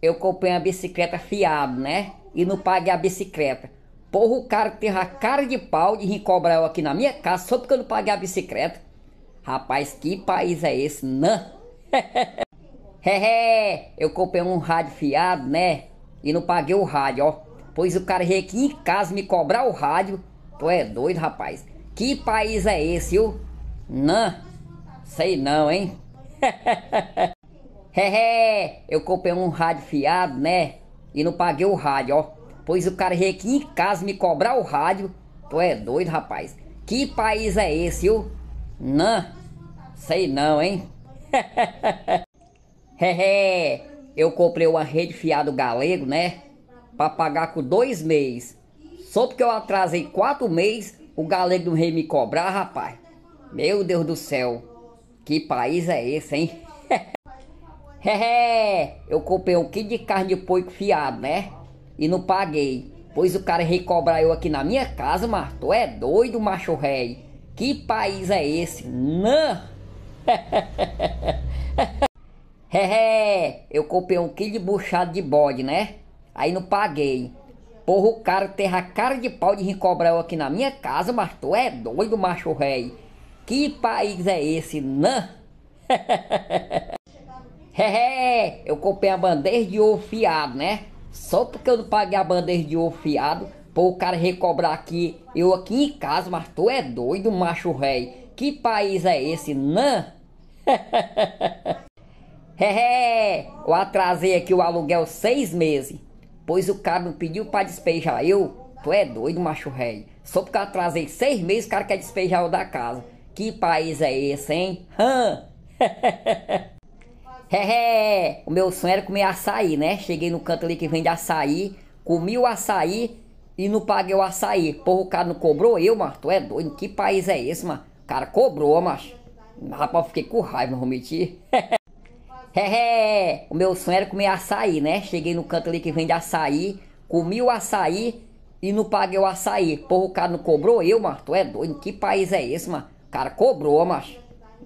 Eu comprei uma bicicleta fiado, né? E não paguei a bicicleta. Porra, o cara tem a cara de pau de cobrar eu aqui na minha casa só porque eu não paguei a bicicleta. Rapaz, que país é esse, não? Né? Hehe! eu comprei um rádio fiado, né? E não paguei o rádio, ó. Pois o cara veio aqui em casa me cobrar o rádio. Tu é doido, rapaz. Que país é esse, viu? Não, né? sei não, hein? Hehe, eu comprei um rádio fiado, né? E não paguei o rádio, ó. Pois o cara veio aqui em casa me cobrar o rádio. Tu é doido, rapaz. Que país é esse, viu? Não, sei não, hein? Hehe, eu comprei uma rede fiado galego, né? Pra pagar com dois meses. Só porque eu atrasei quatro meses, o galego não veio me cobrar, rapaz. Meu Deus do céu. Que país é esse, hein? Hehe, eu comprei um quilo de carne de porco fiado, né? E não paguei. Pois o cara recobrar eu aqui na minha casa, mas tu é doido, macho rei. Que país é esse? Não! Hehe, eu comprei um quilo de buchado de bode, né? Aí não paguei. Porra, o cara terra a cara de pau de recobrar eu aqui na minha casa, mas tu é doido, macho rei. Que país é esse? Não! Hehe, eu comprei a bandeja de ouro fiado, né? Só porque eu não paguei a bandeja de ouro fiado, pô, o cara recobrar aqui, eu aqui em casa, mas tu é doido, macho rei. Que país é esse, nã? Hehe, eu atrasei aqui o aluguel seis meses, pois o cara não pediu pra despejar eu. Tu é doido, macho rei. Só porque eu atrasei seis meses, o cara quer despejar eu da casa. Que país é esse, hein? Hã? Hehe, o meu sonho era comer açaí, né? Cheguei no canto ali que vende açaí, comi o açaí e não paguei o açaí. Porra, o cara não cobrou eu, mano. Tu é doido? Que país é esse, mano? O cara cobrou, macho. Rapaz, fiquei com raiva, não vou mentir. Hehe, o meu sonho era comer açaí, né? Cheguei no canto ali que vende açaí, comi o açaí e não paguei o açaí. Porra, o cara não cobrou eu, mano. Tu é doido? Que país é esse, mano? O cara cobrou, macho.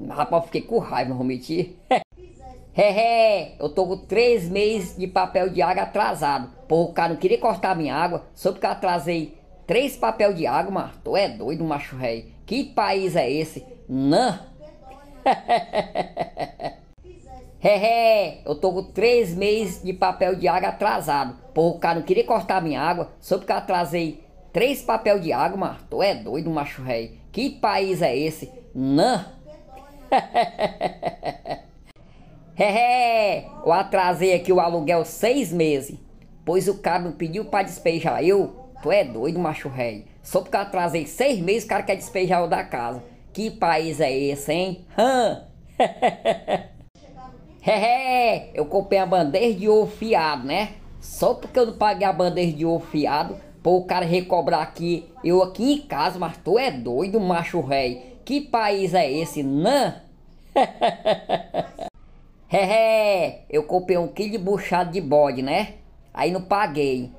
Rapaz, fiquei com raiva, não vou mentir. Hehe, eu tô com três meses de papel de água atrasado. Porra, o cara não queria cortar minha água, soube que eu atrasei três papel de água, mas tu é doido, macho rei. Que país é esse? Não. Hehe, eu tô com três meses de papel de água atrasado. Porra, o cara não queria cortar minha água, soube que eu atrasei três papel de água, mas tu é doido, macho rei. Que país é esse? Não. Hehe, eu atrasei aqui o aluguel seis meses, pois o cara não pediu pra despejar eu. Tu é doido, macho rei. Só porque eu atrasei seis meses, o cara quer despejar eu da casa. Que país é esse, hein? Hã? Hehe, eu comprei a bandeja de ovo fiado, né? Só porque eu não paguei a bandeja de ovo fiado, pô, o cara recobrar aqui, eu aqui em casa, mas tu é doido, macho rei. Que país é esse, não? Hehe, eu comprei um quilo de buchado de bode, né? Aí não paguei.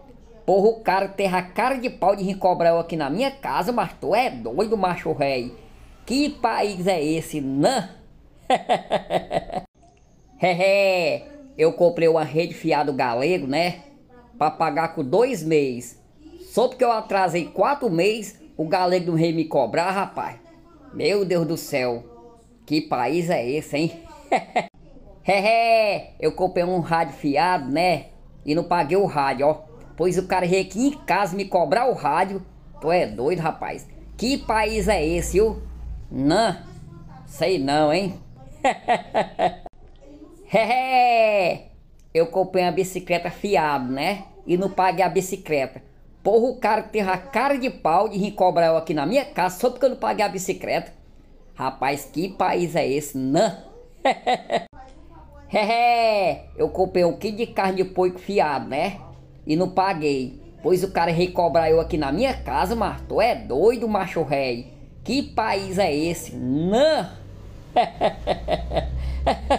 Porra, o cara teve a cara de pau de recobrar eu aqui na minha casa, mas tu é doido, macho rei. Que país é esse, nã? Né? Hehe, eu comprei uma rede fiado galego, né? Pra pagar com dois meses. Só porque eu atrasei quatro meses, o galego não rei me cobrar, rapaz. Meu Deus do céu, que país é esse, hein? Hehe, eu comprei um rádio fiado, né? E não paguei o rádio, ó. Pois o cara veio aqui em casa me cobrar o rádio. Tu é doido, rapaz. Que país é esse, viu? Não, sei não, hein? Hehe, eu comprei uma bicicleta fiado, né? E não paguei a bicicleta. Porra, o cara tem a cara de pau de cobrar eu aqui na minha casa só porque eu não paguei a bicicleta. Rapaz, que país é esse, não? Hehe, é, é, eu comprei um quilo de carne de porco fiado, né? E não paguei. Pois o cara veio cobrar eu aqui na minha casa, mas tu é doido, macho rei. Que país é esse? Não!